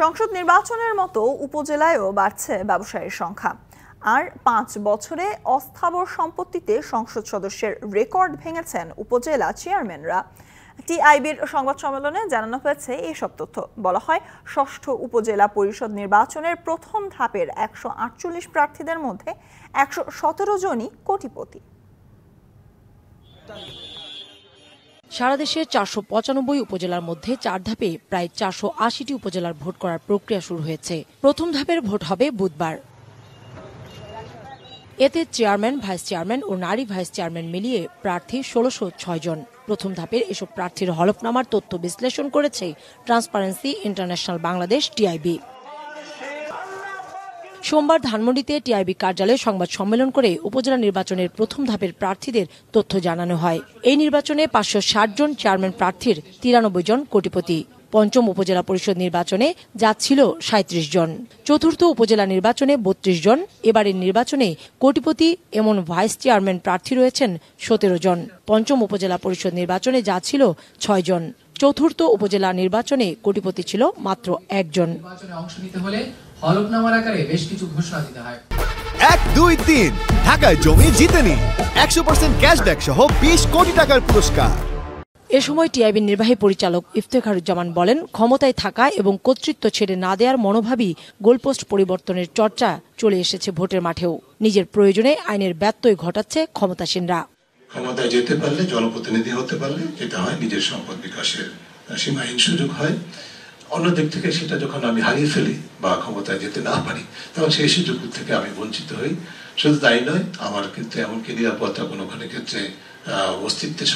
সংসদ নির্বাচনের মতো উপজেলায়ও বাড়ছে ব্যবসায়ীর সংখ্যা আর পাঁচ বছরে অস্থাবর সম্পত্তিতে সংসদ সদস্যের রেকর্ড ভেঙেছেন উপজেলা চেয়ারম্যানরা টিআইবির সংবাদ সম্মেলনে জানানো হয়েছে এসব তথ্য বলা হয় ষষ্ঠ উপজেলা পরিষদ নির্বাচনের প্রথম ধাপের একশো প্রার্থীদের মধ্যে একশো জনই কোটিপতি সারা দেশের চারশো পঁচানব্বই উপজেলার মধ্যে চার ধাপে প্রায় চারশো আশিটি উপজেলার ভোট করার প্রক্রিয়া শুরু হয়েছে প্রথম ধাপের ভোট হবে বুধবার এতে চেয়ারম্যান ভাইস চেয়ারম্যান ও নারী ভাইস চেয়ারম্যান মিলিয়ে প্রার্থী ষোলোশো ছয় জন প্রথম ধাপের এসব প্রার্থীর হলফনামার তথ্য বিশ্লেষণ করেছে ট্রান্সপারেন্সি ইন্টারন্যাশনাল বাংলাদেশ টিআইবি সোমবার ধানমন্ডিতে টিআইবি কার্যালয়ে সংবাদ সম্মেলন করে উপজেলা নির্বাচনের প্রথম ধাপের প্রার্থীদের তথ্য জানানো হয় এই নির্বাচনে পাঁচশো জন চেয়ারম্যান প্রার্থীর তিরানব্বই জন কোটিপতি পঞ্চম উপজেলা পরিষদ নির্বাচনে যাচ্ছিল সাঁত্রিশ জন চতুর্থ উপজেলা নির্বাচনে বত্রিশ জন এবারের নির্বাচনে কোটিপতি এমন ভাইস চেয়ারম্যান প্রার্থী রয়েছেন সতেরো জন পঞ্চম উপজেলা পরিষদ নির্বাচনে যাচ্ছিল ছয় জন চতুর্থ উপজেলা নির্বাচনে কোটিপতি ছিল মাত্র একজন এক দুই তিন ঢাকায় জমি জিতে নিন একশো পার্সেন্ট ক্যাশব্যাক সহ বিশ কোটি টাকার পুরস্কার এ সময় টিআইবির নির্বাহী পরিচালক ইফতেখারুজ্জামান বলেন ক্ষমতায় থাকা এবং কর্তৃত্ব ছেড়ে না দেওয়ার মনোভাবই গোলপোস্ট পরিবর্তনের চর্চা চলে এসেছে ভোটের মাঠেও নিজের প্রয়োজনে আইনের ব্যত্যয় ঘটাচ্ছে ক্ষমতাসীনরা ক্ষমতায় যেতে পারলে জনপ্রতিনিধি হতে পারলে যেটা হয় নিজের সম্পদ বিকাশের সীমাহীন সুযোগ হয় অন্য দিক থেকে সেটা যখন আমি হারিয়ে ফেলি বা ক্ষমতায় যেতে না পারি তখন সেই সুযোগ থেকে আমি বঞ্চিত হই শুধু তাই নয় আমার ক্ষেত্রে এমনকি নিরাপত্তা কোনো ক্ষেত্রে অস্তিত্বের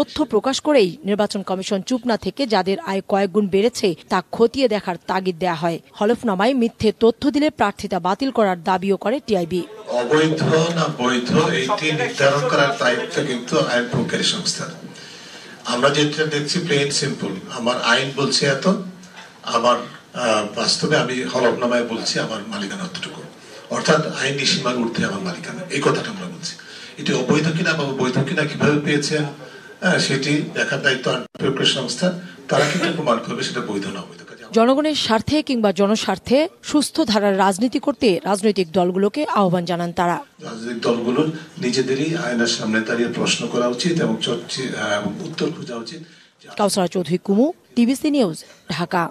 তথ্য প্রকাশ করেই নির্বাচন কমিশন চুপ না থেকে যাদের আয় কয়েক গুণ বেড়েছে তা খতিয়ে দেখার তাগিদ দেয়া হয় হলফনামায় মিথ্যে তথ্য দিলে প্রার্থিতা বাতিল করার দাবিও করে টিআইবি অবৈধ না বৈধ এইটি নির্ধারণ করার দায়িত্ব কিন্তু আইন প্রকারী সংস্থার আমরা যেটা দেখছি প্লেন সিম্পল আমার আইন বলছে এত আমার বাস্তবে আমি হলফনামায় বলছি আমার মালিকানা অতটুকু অর্থাৎ আইনি সীমার ঊর্ধ্বে আমার মালিকানা এই কথাটা আমরা বলছি এটি অবৈধ কিনা বা বৈধ কিনা কিভাবে পেয়েছেন সেটি দেখার দায়িত্ব আন্তর্জাতিক সংস্থা তারা কিন্তু প্রমাণ করবে সেটা বৈধ না অবৈধ জনগণের স্বার্থে কিংবা জনস্বার্থে সুস্থ ধারার রাজনীতি করতে রাজনৈতিক দলগুলোকে আহ্বান জানান তারা রাজনৈতিক দলগুলোর নিজেদেরই আয়নার সামনে দাঁড়িয়ে প্রশ্ন করা উচিত এবং হ্যাঁ, উত্তর খোঁজা উচিত কাউসারা চৌধুরী কুমু টিভিসি নিউজ ঢাকা